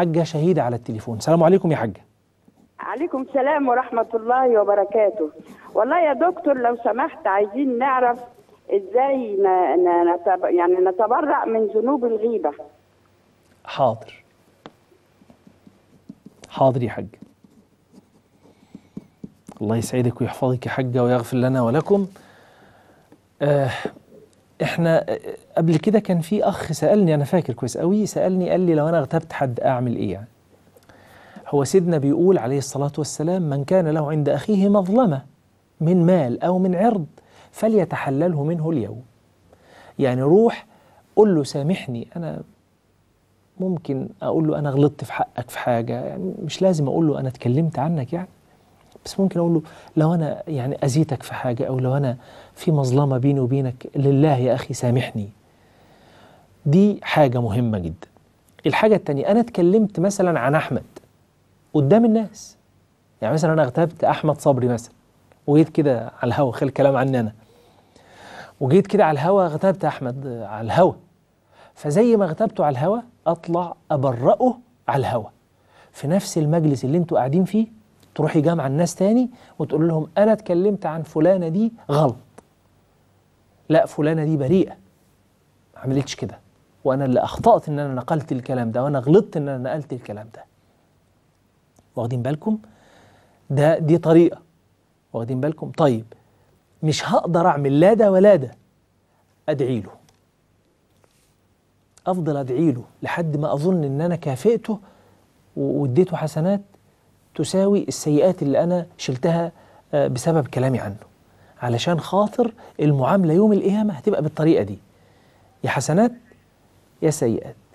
حاجة شهيدة على التليفون السلام عليكم يا حاجة عليكم السلام ورحمة الله وبركاته والله يا دكتور لو سمحت عايزين نعرف ازاي يعني نتبرأ من ذنوب الغيبة حاضر حاضر يا حاجة الله يسعدك ويحفظك يا حاجة ويغفر لنا ولكم آه احنا قبل كده كان في اخ سالني انا فاكر كويس قوي سالني قال لي لو انا اغتبت حد اعمل ايه يعني هو سيدنا بيقول عليه الصلاه والسلام من كان له عند اخيه مظلمه من مال او من عرض فليتحلله منه اليوم يعني روح قول له سامحني انا ممكن اقول له انا غلطت في حقك في حاجه يعني مش لازم اقول له انا اتكلمت عنك يعني بس ممكن اقول له لو انا يعني اذيتك في حاجه او لو انا في مظلمه بيني وبينك لله يا اخي سامحني دي حاجه مهمه جدا الحاجه الثانيه انا اتكلمت مثلا عن احمد قدام الناس يعني مثلا انا اغتبت احمد صبري مثلا وجيت كده على الهوا خلي كلام عني انا وجيت كده على الهوا اغتبت احمد على الهوا فزي ما اغتبته على الهوا اطلع ابرئه على الهوا في نفس المجلس اللي انتوا قاعدين فيه تروحي جامعة الناس تاني وتقول لهم أنا اتكلمت عن فلانة دي غلط لا فلانة دي بريئة ما عملتش كده وأنا اللي أخطأت إن أنا نقلت الكلام ده وأنا غلطت إن أنا نقلت الكلام ده واخدين بالكم ده دي طريقة واخدين بالكم طيب مش هقدر أعمل لا ده ولا ده أدعي له أفضل أدعي له لحد ما أظن إن أنا كافئته واديته حسنات تساوي السيئات اللي أنا شلتها آه، بسبب كلامي عنه علشان خاطر المعاملة يوم القيامة هتبقى بالطريقة دي يا حسنات يا سيئات